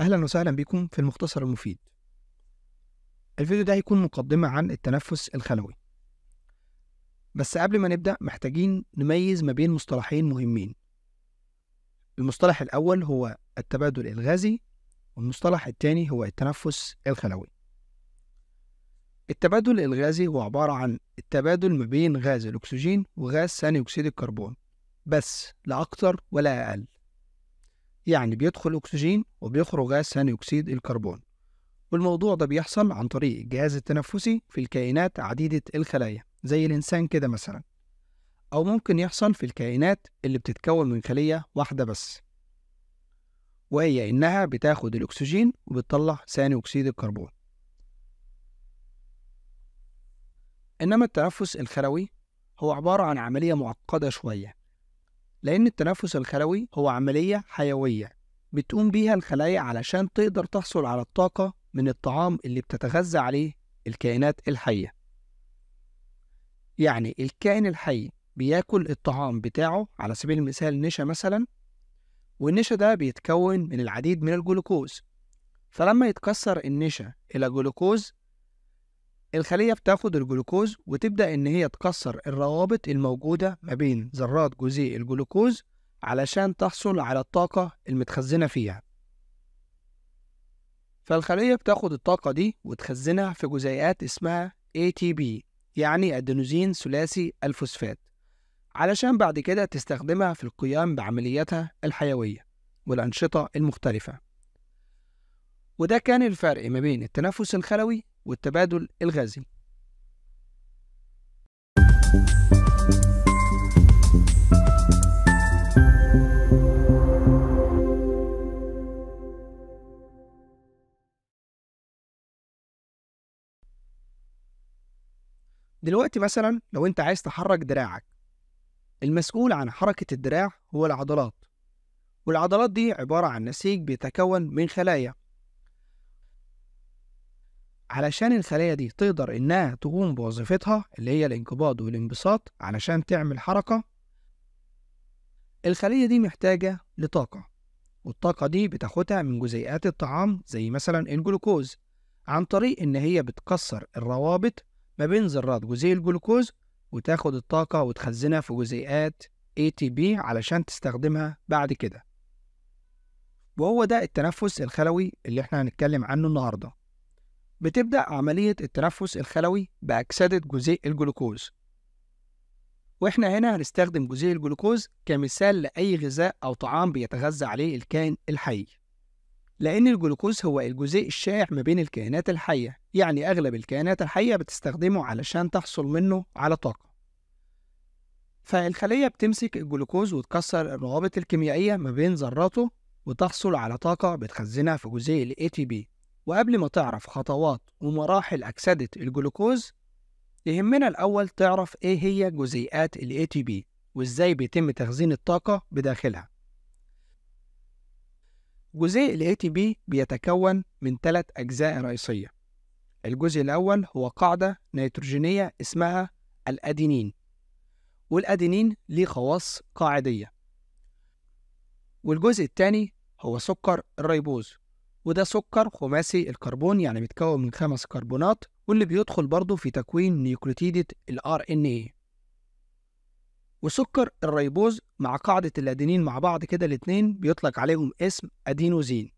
أهلا وسهلا بكم في المختصر المفيد الفيديو ده هيكون مقدمة عن التنفس الخلوي بس قبل ما نبدأ محتاجين نميز ما بين مصطلحين مهمين المصطلح الأول هو التبادل الغازي والمصطلح الثاني هو التنفس الخلوي التبادل الغازي هو عبارة عن التبادل ما بين غاز الأكسجين وغاز ثاني أكسيد الكربون بس لا أكتر ولا أقل يعني بيدخل أكسجين وبيخرج غاز ثاني أكسيد الكربون والموضوع ده بيحصل عن طريق الجهاز التنفسي في الكائنات عديدة الخلايا زي الإنسان كده مثلا أو ممكن يحصل في الكائنات اللي بتتكون من خلية واحدة بس وهي إنها بتاخد الأكسجين وبتطلع ثاني أكسيد الكربون إنما التنفس الخلوي هو عبارة عن عملية معقدة شوية لأن التنفس الخلوي هو عملية حيوية بتقوم بيها الخلايا علشان تقدر تحصل على الطاقة من الطعام اللي بتتغذى عليه الكائنات الحية يعني الكائن الحي بياكل الطعام بتاعه على سبيل المثال نشا مثلا والنشا ده بيتكون من العديد من الجلوكوز فلما يتكسر النشا إلى جلوكوز الخلية بتاخد الجلوكوز وتبدأ إن هي تكسر الروابط الموجودة ما بين ذرات جزيء الجلوكوز علشان تحصل على الطاقة المتخزنة فيها فالخلية بتاخد الطاقة دي وتخزنها في جزيئات اسمها ATP يعني أدينوزين ثلاثي الفوسفات علشان بعد كده تستخدمها في القيام بعملياتها الحيوية والأنشطة المختلفة وده كان الفرق ما بين التنفس الخلوي والتبادل الغازي دلوقتي مثلا لو انت عايز تحرك دراعك المسؤول عن حركة الدراع هو العضلات والعضلات دي عبارة عن نسيج بيتكون من خلايا علشان الخلية دي تقدر إنها تقوم بوظيفتها اللي هي الانقباض والانبساط علشان تعمل حركة الخلية دي محتاجة لطاقة والطاقة دي بتاخدها من جزيئات الطعام زي مثلا الجلوكوز عن طريق إن هي بتكسر الروابط ما بين ذرات جزيء الجلوكوز وتاخد الطاقة وتخزنها في جزيئات ATP علشان تستخدمها بعد كده وهو ده التنفس الخلوي اللي احنا هنتكلم عنه النهارده بتبدأ عملية التنفس الخلوي بأكسدة جزيء الجلوكوز وإحنا هنا هنستخدم جزيء الجلوكوز كمثال لأي غذاء أو طعام بيتغذى عليه الكائن الحي لأن الجلوكوز هو الجزيء الشائع ما بين الكائنات الحية يعني أغلب الكائنات الحية بتستخدمه علشان تحصل منه على طاقة فالخلية بتمسك الجلوكوز وتكسر الروابط الكيميائية ما بين ذراته وتحصل على طاقة بتخزنها في جزيء الـ ATP وقبل ما تعرف خطوات ومراحل أكسدة الجلوكوز يهمنا الأول تعرف إيه هي جزيئات الـ ATP وإزاي بيتم تخزين الطاقة بداخلها جزيء الـ ATP بيتكون من ثلاث أجزاء رئيسية الجزء الأول هو قاعدة نيتروجينية اسمها الأدينين والأدينين ليه خواص قاعدية والجزء الثاني هو سكر الريبوز وده سكر خماسي الكربون يعني بيتكون من خمس كربونات واللي بيدخل برضه في تكوين نيوكليتيدة ال RNA وسكر الريبوز مع قاعدة الأدينين مع بعض كده الاتنين بيطلق عليهم اسم أدينوزين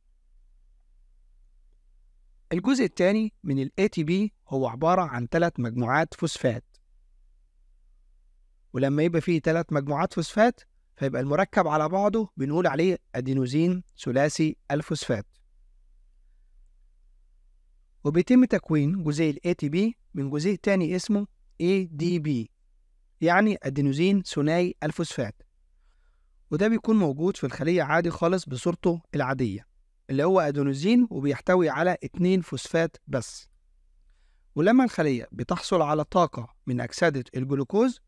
الجزء الثاني من ال ATP هو عبارة عن ثلاث مجموعات فوسفات ولما يبقى فيه ثلاث مجموعات فوسفات فيبقى المركب على بعضه بنقول عليه أدينوزين ثلاثي الفوسفات وبيتم تكوين جزيء الـ ATP من جزيء تاني اسمه ADP يعني أدينوزين ثنائي الفوسفات وده بيكون موجود في الخلية عادي خالص بصورته العادية اللي هو أدينوزين وبيحتوي على اتنين فوسفات بس ولما الخلية بتحصل على طاقة من أكسدة الجلوكوز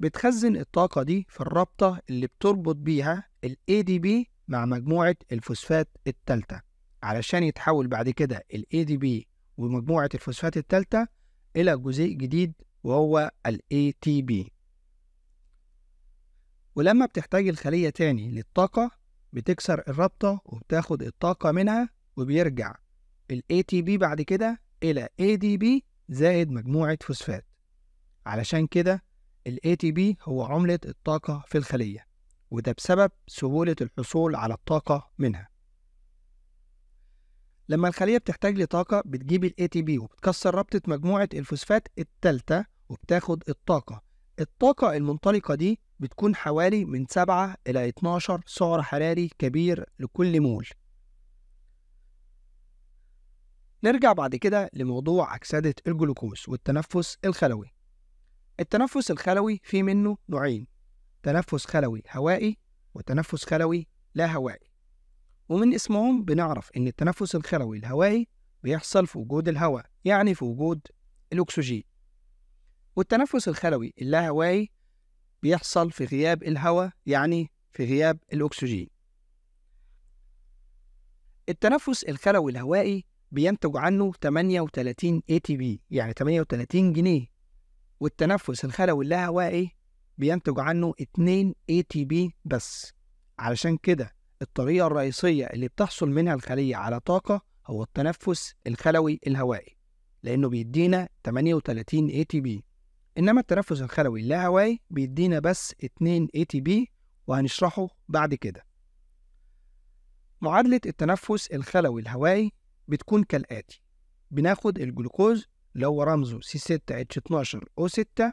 بتخزن الطاقة دي في الرابطة اللي بتربط بيها الـ ADP مع مجموعة الفوسفات التالتة علشان يتحول بعد كده الـ ADP ومجموعة الفوسفات التالتة إلى جزيء جديد وهو الـ ATP ولما بتحتاج الخلية تاني للطاقة بتكسر الرابطة وبتاخد الطاقة منها وبيرجع الـ ATP بعد كده إلى ADP زائد مجموعة فوسفات علشان كده الـ ATP هو عملة الطاقة في الخلية وده بسبب سهولة الحصول على الطاقة منها لما الخلية بتحتاج لطاقة بتجيب الـ ATP وبتكسر رابطة مجموعة الفوسفات التالتة وبتاخد الطاقة الطاقة المنطلقة دي بتكون حوالي من 7 إلى 12 سعر حراري كبير لكل مول نرجع بعد كده لموضوع أكسدة الجلوكوز والتنفس الخلوي التنفس الخلوي فيه منه نوعين تنفس خلوي هوائي وتنفس خلوي لا هوائي ومن اسمهم بنعرف إن التنفس الخلوي الهوائي بيحصل في وجود الهواء يعني في وجود الأكسجين والتنفس الخلوي اللاهوائي بيحصل في غياب الهواء يعني في غياب الأكسجين التنفس الخلوي الهوائي بينتج عنه 38 ATP يعني 38 جنيه والتنفس الخلوي اللاهوائي بينتج عنه 2 ATP بس علشان كده الطريقة الرئيسية اللي بتحصل منها الخلية على طاقة هو التنفس الخلوي الهوائي لأنه بيدينا 38 ATP إنما التنفس الخلوي اللاهوائي بيدينا بس 2 ATP وهنشرحه بعد كده معادلة التنفس الخلوي الهوائي بتكون كالآتي بناخد الجلوكوز اللي هو رمزه C6H12O6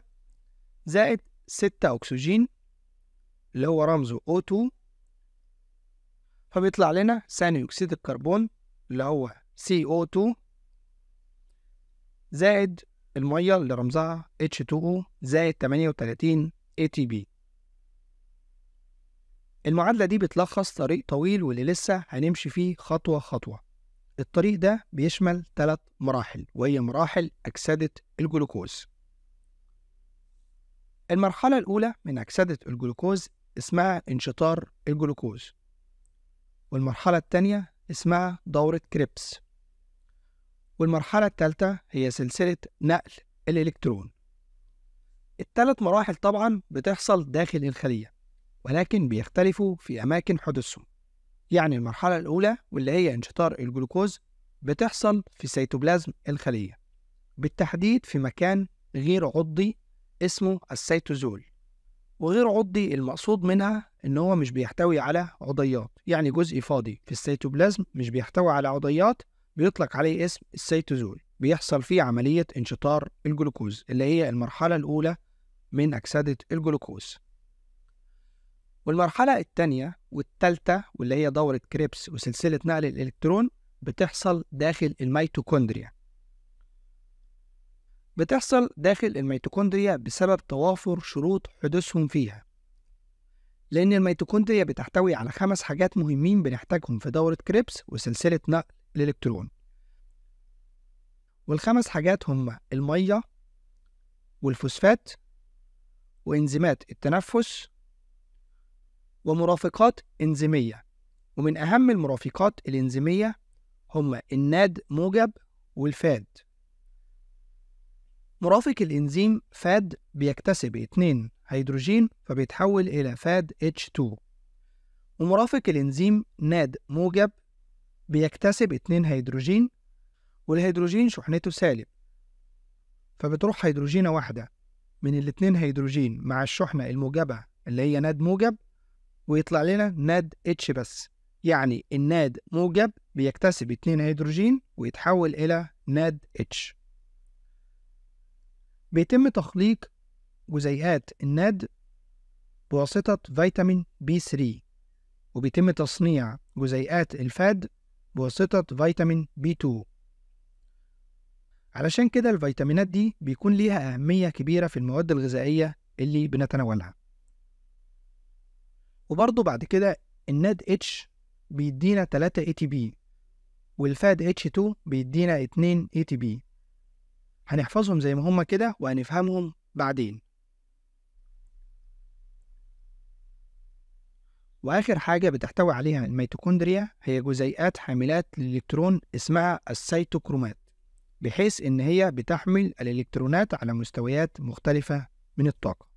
زائد 6 أكسجين اللي هو رمزه O2 فبيطلع لنا ثاني أكسيد الكربون اللي هو CO2 زائد المية اللي رمزها H2O زائد 38 ATP المعادلة دي بتلخص طريق طويل واللي لسه هنمشي فيه خطوة خطوة الطريق ده بيشمل ثلاث مراحل وهي مراحل أكسدة الجلوكوز المرحلة الأولى من أكسدة الجلوكوز اسمها انشطار الجلوكوز والمرحلة التانية اسمها دورة كريبس والمرحلة التالتة هي سلسلة نقل الإلكترون التلات مراحل طبعا بتحصل داخل الخلية ولكن بيختلفوا في أماكن حدوثهم يعني المرحلة الأولى واللي هي انشطار الجلوكوز بتحصل في سيتوبلازم الخلية بالتحديد في مكان غير عضي اسمه السيتوزول وغير عضي المقصود منها ان هو مش بيحتوي على عضيات يعني جزء فاضي في السيتوبلازم مش بيحتوي على عضيات بيطلق عليه اسم السيتوزول بيحصل فيه عملية انشطار الجلوكوز اللي هي المرحلة الأولى من أكسدة الجلوكوز والمرحلة الثانية والتالتة واللي هي دورة كريبس وسلسلة نقل الإلكترون بتحصل داخل الميتوكوندريا بتحصل داخل الميتوكوندريا بسبب توافر شروط حدوثهم فيها لأن الميتوكوندريا بتحتوي على خمس حاجات مهمين بنحتاجهم في دورة كريبس وسلسلة نقل الإلكترون والخمس حاجات هما المية والفوسفات وإنزيمات التنفس ومرافقات إنزيمية ومن أهم المرافقات الإنزيمية هما الناد موجب والفاد مرافق الإنزيم فاد بيكتسب 2 هيدروجين فبيتحول إلى فاد H2 ومرافق الإنزيم ناد موجب بيكتسب 2 هيدروجين والهيدروجين شحنته سالب فبتروح هيدروجينة واحدة من الاتنين هيدروجين مع الشحنة الموجبة اللي هي ناد موجب ويطلع لنا ناد اتش بس يعني الناد موجب بيكتسب اتنين هيدروجين ويتحول إلى ناد اتش بيتم تخليق جزيئات الناد بواسطة فيتامين بي 3 وبيتم تصنيع جزيئات الفاد بواسطة فيتامين بي 2 علشان كده الفيتامينات دي بيكون ليها أهمية كبيرة في المواد الغذائية اللي بنتناولها وبرضه بعد كده الناد اتش بيدينا 3 اي تي بي والفاد اتش 2 بيدينا 2 اي تي بي هنحفظهم زي ما هما كده وهنفهمهم بعدين وآخر حاجة بتحتوي عليها الميتوكوندريا هي جزيئات حاملات للإلكترون اسمها السيتوكرومات بحيث إن هي بتحمل الإلكترونات على مستويات مختلفة من الطاقة